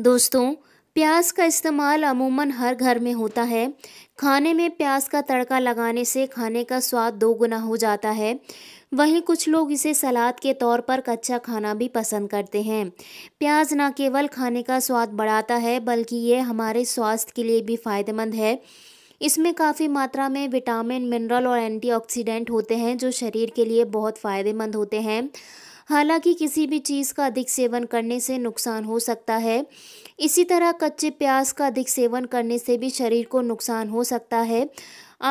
दोस्तों प्याज का इस्तेमाल अमूमन हर घर में होता है खाने में प्याज का तड़का लगाने से खाने का स्वाद दोगुना हो जाता है वहीं कुछ लोग इसे सलाद के तौर पर कच्चा खाना भी पसंद करते हैं प्याज ना केवल खाने का स्वाद बढ़ाता है बल्कि ये हमारे स्वास्थ्य के लिए भी फ़ायदेमंद है इसमें काफ़ी मात्रा में विटामिन मिनरल और एंटीऑक्सीडेंट होते हैं जो शरीर के लिए बहुत फ़ायदेमंद होते हैं हालांकि किसी भी चीज़ का अधिक सेवन करने से नुकसान हो सकता है इसी तरह कच्चे प्याज का अधिक सेवन करने से भी शरीर को नुकसान हो सकता है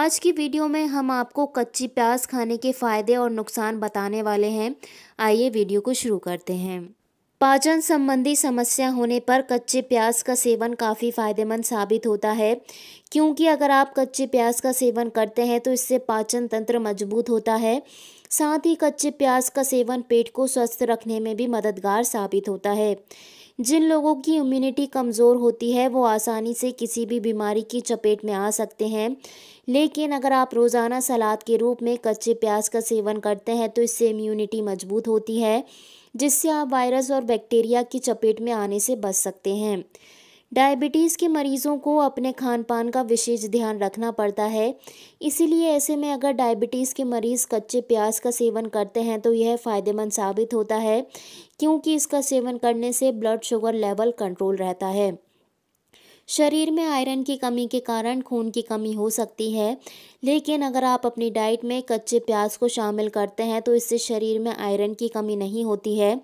आज की वीडियो में हम आपको कच्ची प्याज खाने के फ़ायदे और नुकसान बताने वाले हैं आइए वीडियो को शुरू करते हैं पाचन संबंधी समस्या होने पर कच्चे प्याज का सेवन काफ़ी फायदेमंद साबित होता है क्योंकि अगर आप कच्चे प्याज का सेवन करते हैं तो इससे पाचन तंत्र मजबूत होता है साथ ही कच्चे प्याज का सेवन पेट को स्वस्थ रखने में भी मददगार साबित होता है जिन लोगों की इम्यूनिटी कमज़ोर होती है वो आसानी से किसी भी बीमारी की चपेट में आ सकते हैं लेकिन अगर आप रोज़ाना सलाद के रूप में कच्चे प्याज का सेवन करते हैं तो इससे इम्यूनिटी मजबूत होती है जिससे आप वायरस और बैक्टीरिया की चपेट में आने से बच सकते हैं डायबिटीज़ के मरीज़ों को अपने खान पान का विशेष ध्यान रखना पड़ता है इसीलिए ऐसे में अगर डायबिटीज़ के मरीज़ कच्चे प्याज का सेवन करते हैं तो यह फ़ायदेमंद साबित होता है क्योंकि इसका सेवन करने से ब्लड शुगर लेवल कंट्रोल रहता है शरीर में आयरन की कमी के कारण खून की कमी हो सकती है लेकिन अगर आप अपनी डाइट में कच्चे प्याज को शामिल करते हैं तो इससे शरीर में आयरन की कमी नहीं होती है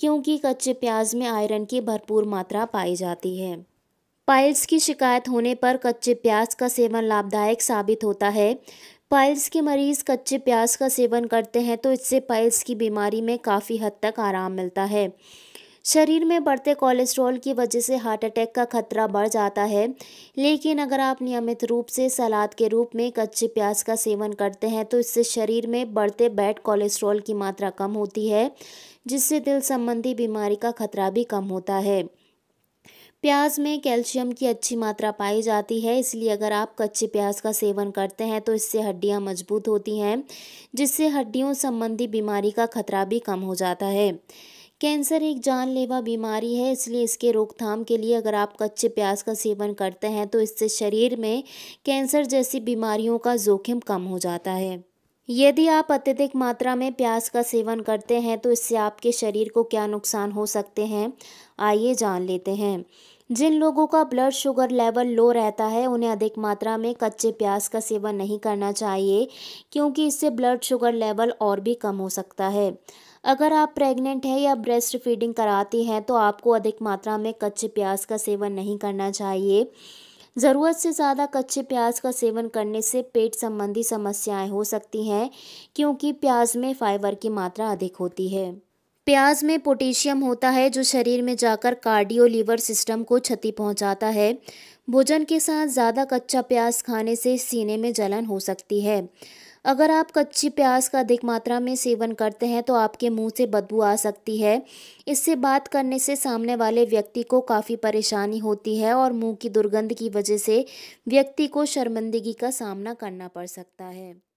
क्योंकि कच्चे प्याज में आयरन की भरपूर मात्रा पाई जाती है पाइल्स की शिकायत होने पर कच्चे प्याज का सेवन लाभदायक साबित होता है पाइल्स के मरीज़ कच्चे प्याज का सेवन करते हैं तो इससे पाइल्स की बीमारी में काफ़ी हद तक आराम मिलता है शरीर में बढ़ते कोलेस्ट्रॉल की वजह से हार्ट अटैक का खतरा बढ़ जाता है लेकिन अगर आप नियमित रूप से सलाद के रूप में कच्चे प्याज का सेवन करते हैं तो इससे शरीर में बढ़ते बैड कोलेस्ट्रॉल की मात्रा कम होती है जिससे दिल संबंधी बीमारी का खतरा भी कम होता है प्याज में कैल्शियम की अच्छी मात्रा पाई जाती है इसलिए अगर आप कच्चे प्याज का सेवन करते हैं तो इससे हड्डियां मजबूत होती हैं जिससे हड्डियों संबंधी बीमारी का खतरा भी कम हो जाता है कैंसर एक जानलेवा बीमारी है इसलिए इसके रोकथाम के लिए अगर आप कच्चे प्याज का सेवन करते हैं तो इससे शरीर में कैंसर जैसी बीमारियों का जोखिम कम हो जाता है यदि आप अत्यधिक मात्रा में प्याज का सेवन करते हैं तो इससे आपके शरीर को क्या नुकसान हो सकते हैं आइए जान लेते हैं जिन लोगों का ब्लड शुगर लेवल लो रहता है उन्हें अधिक मात्रा में कच्चे प्याज का सेवन नहीं करना चाहिए क्योंकि इससे ब्लड शुगर लेवल और भी कम हो सकता है अगर आप प्रेग्नेंट हैं या ब्रेस्ट फीडिंग कराती हैं तो आपको अधिक मात्रा में कच्चे प्याज का सेवन नहीं करना चाहिए ज़रूरत से ज़्यादा कच्चे प्याज का सेवन करने से पेट संबंधी समस्याएं हो सकती हैं क्योंकि प्याज में फाइबर की मात्रा अधिक होती है प्याज में पोटेशियम होता है जो शरीर में जाकर कार्डियो लीवर सिस्टम को क्षति पहुंचाता है भोजन के साथ ज़्यादा कच्चा प्याज खाने से सीने में जलन हो सकती है अगर आप कच्ची प्याज का अधिक मात्रा में सेवन करते हैं तो आपके मुंह से बदबू आ सकती है इससे बात करने से सामने वाले व्यक्ति को काफ़ी परेशानी होती है और मुंह की दुर्गंध की वजह से व्यक्ति को शर्मिंदगी का सामना करना पड़ सकता है